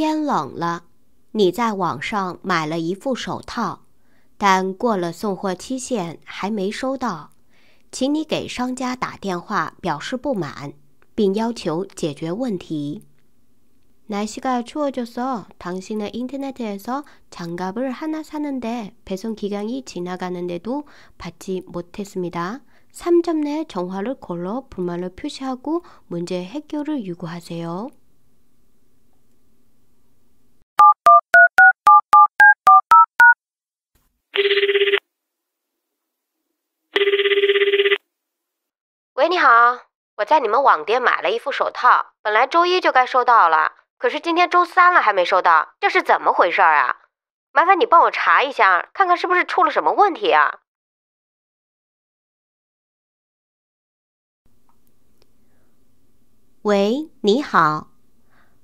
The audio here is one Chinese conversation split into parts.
天冷了，你在网上买了一副手套，但过了送货期限还没收到，请你给商家打电话表示不满，并要求解决问题。날씨가추워져서당신의인터넷에서장갑을하나사는데배송기간이지나가는데도받지못했습니다3점내정화를걸러불만을표시하고문제해결을요구하세요你好，我在你们网店买了一副手套，本来周一就该收到了，可是今天周三了还没收到，这是怎么回事啊？麻烦你帮我查一下，看看是不是出了什么问题啊？喂，你好，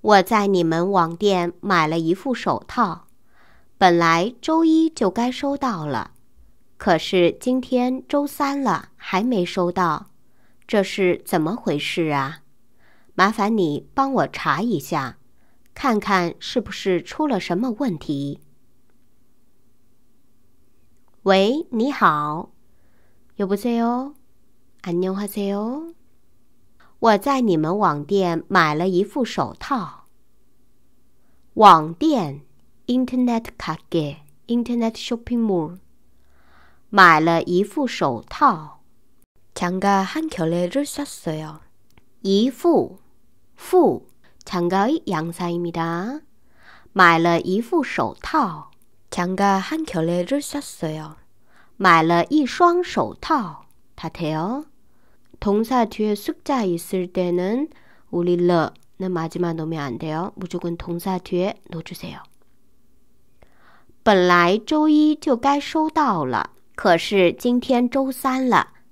我在你们网店买了一副手套，本来周一就该收到了，可是今天周三了还没收到。这是怎么回事啊？麻烦你帮我查一下，看看是不是出了什么问题。喂，你好。여보세 요， 안녕하세 요。 我在你们网店买了一副手套。网店，Shopping Mall，买了一副手套。 장가 한 결례를 썼어요. 이후, 후, 장가의 양사입니다. 买了一副手套. 장가 한 결례를 썼어요. 买了一双手套.다 돼요. 동사 뒤에 숫자 있을 때는 우리 러는 마지막 놓으면 안 돼요. 무조건 동사 뒤에 놓주세요. 本来周一就该收到了，可是今天周三了。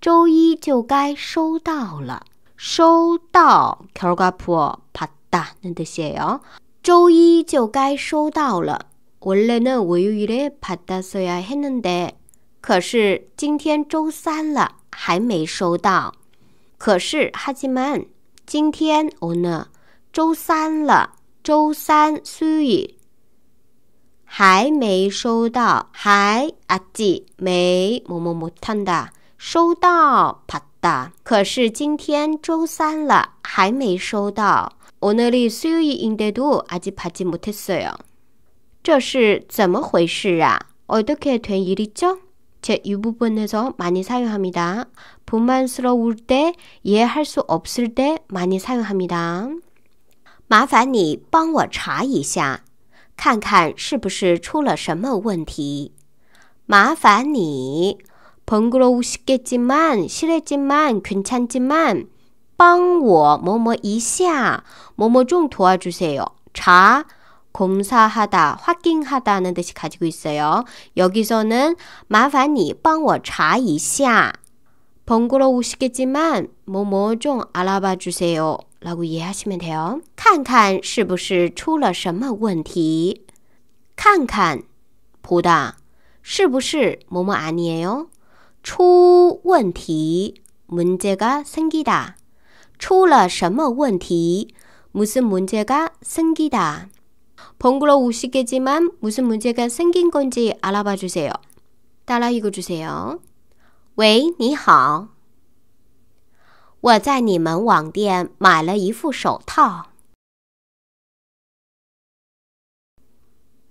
周一就该收到了，收到。卡拉瓜普啪嗒，恁得写哦。周一就该收到了，我嘞呢？我有一嘞帕达碎呀，还能得。可是今天周三了，还没收到。可是哈吉曼，今天我呢？周三了，周三碎，还没收到，还阿吉没某某某汤的。收到，帕达。可是今天周三了，还没收到。我那里所有印的图，阿吉帕吉没得色哟。这是怎么回事啊？어떻게된일이 죠？ 这一部分呢，多많이사용합니 다。 불만스러울때이해할수없을때많이사용합니 다。 麻烦你帮我查一下，看看是不是出了什么问题。麻烦你。 번거로우시겠지만 싫었지만 괜찮지만 빵워 뭐뭐 이샤 뭐뭐 좀 도와주세요. 자 검사하다, 확인하다는 뜻이 가지고 있어요. 여기서는 마판이 빵워 자 이샤. 번거로우시겠지만 뭐 뭐 좀 알아봐 주세요. 라고 이해하시면 돼요. 看看是不是出了什么问题看看 보다 是不是뭐뭐 아니에요? 出问题，문제가생기 다。 出了什么问题，무슨문제가생기 다。 번거로우시겠지만무슨문제가생긴건지알아봐주세요따라읽어주세요왜你好？我在你们网店买了一副手套，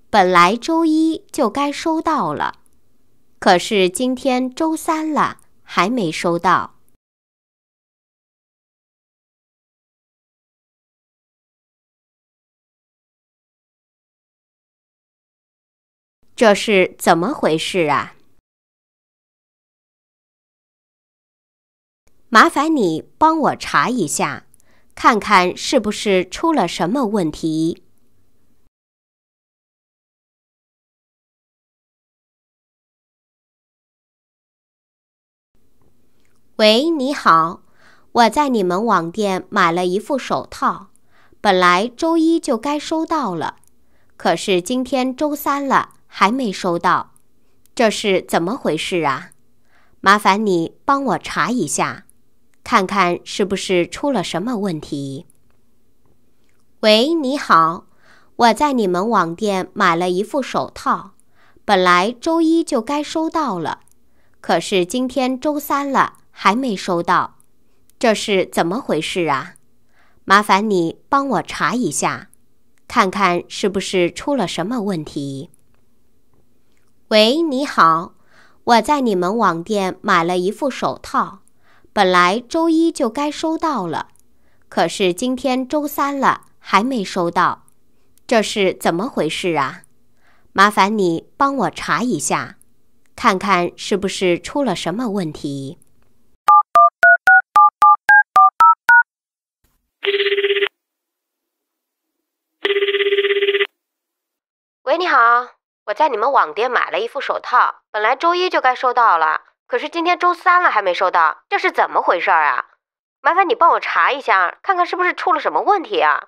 本来周一就该收到了。可是今天周三了，还没收到，这是怎么回事啊？麻烦你帮我查一下，看看是不是出了什么问题。喂，你好，我在你们网店买了一副手套，本来周一就该收到了，可是今天周三了还没收到，这是怎么回事啊？麻烦你帮我查一下，看看是不是出了什么问题。喂，你好，我在你们网店买了一副手套，本来周一就该收到了。可是今天周三了，还没收到，这是怎么回事啊？麻烦你帮我查一下，看看是不是出了什么问题。喂，你好，我在你们网店买了一副手套，本来周一就该收到了，可是今天周三了还没收到，这是怎么回事啊？麻烦你帮我查一下。看看是不是出了什么问题？喂，你好，我在你们网店买了一副手套，本来周一就该收到了，可是今天周三了还没收到，这是怎么回事啊？麻烦你帮我查一下，看看是不是出了什么问题啊？